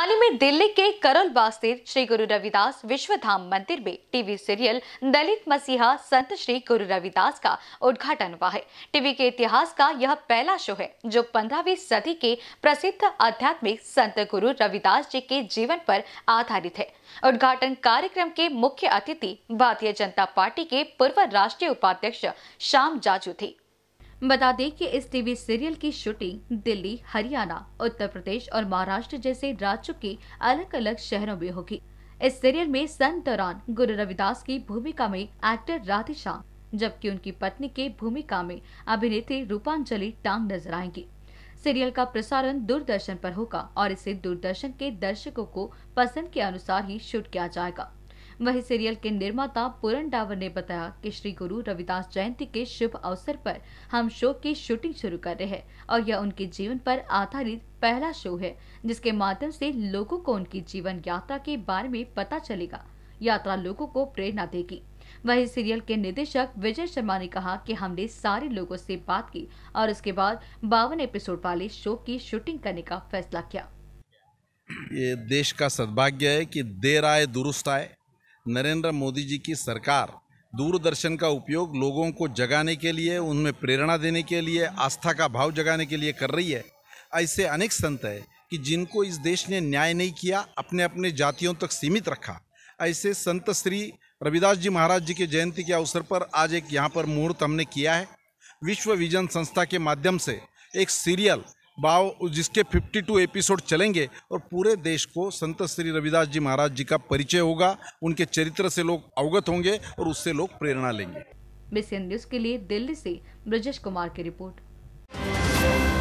हाल ही में दिल्ली के करोल स्थित श्री गुरु रविदास विश्व धाम मंदिर में टीवी सीरियल दलित मसीहा संत श्री गुरु रविदास का उद्घाटन हुआ है टीवी के इतिहास का यह पहला शो है जो 15वीं सदी के प्रसिद्ध आध्यात्मिक संत गुरु रविदास जी के जीवन पर आधारित है उद्घाटन कार्यक्रम के मुख्य अतिथि भारतीय जनता पार्टी के पूर्व राष्ट्रीय उपाध्यक्ष श्याम जाजू थी बता दें कि इस टीवी सीरियल की शूटिंग दिल्ली हरियाणा उत्तर प्रदेश और महाराष्ट्र जैसे राज्यों के अलग अलग शहरों में होगी इस सीरियल में सन दौरान गुरु रविदास की भूमिका में एक्टर राधिशा जबकि उनकी पत्नी के भूमिका में अभिनेत्री रूपांजलि टांग नजर आएंगी सीरियल का प्रसारण दूरदर्शन पर होगा और इसे दूरदर्शन के दर्शकों को पसंद के अनुसार ही शूट किया जाएगा वहीं सीरियल के निर्माता पूरण डावर ने बताया कि श्री गुरु रविदास जयंती के शुभ अवसर पर हम शो की शूटिंग शुरू कर रहे हैं और यह उनके जीवन पर आधारित पहला शो है जिसके माध्यम से लोगों को उनकी जीवन यात्रा के बारे में पता चलेगा यात्रा लोगों को प्रेरणा देगी वही सीरियल के निदेशक विजय शर्मा ने कहा कि हमने सारे लोगों से बात की और उसके बाद बावन एपिसोड वाले शो की शूटिंग करने का फैसला किया ये देश का सदभाग्य है कि देर आए दुरुस्त आए नरेंद्र मोदी जी की सरकार दूरदर्शन का उपयोग लोगों को जगाने के लिए उनमें प्रेरणा देने के लिए आस्था का भाव जगाने के लिए कर रही है ऐसे अनेक संत है कि जिनको इस देश ने न्याय नहीं किया अपने अपने जातियों तक सीमित रखा ऐसे संत श्री रविदास जी महाराज जी के जयंती के अवसर पर आज एक यहाँ पर मुहूर्त हमने किया है विश्व विजन संस्था के माध्यम से एक सीरियल बाव जिसके 52 एपिसोड चलेंगे और पूरे देश को संत श्री रविदास जी महाराज जी का परिचय होगा उनके चरित्र से लोग अवगत होंगे और उससे लोग प्रेरणा लेंगे बीसीएन न्यूज के लिए दिल्ली से ब्रजेश कुमार की रिपोर्ट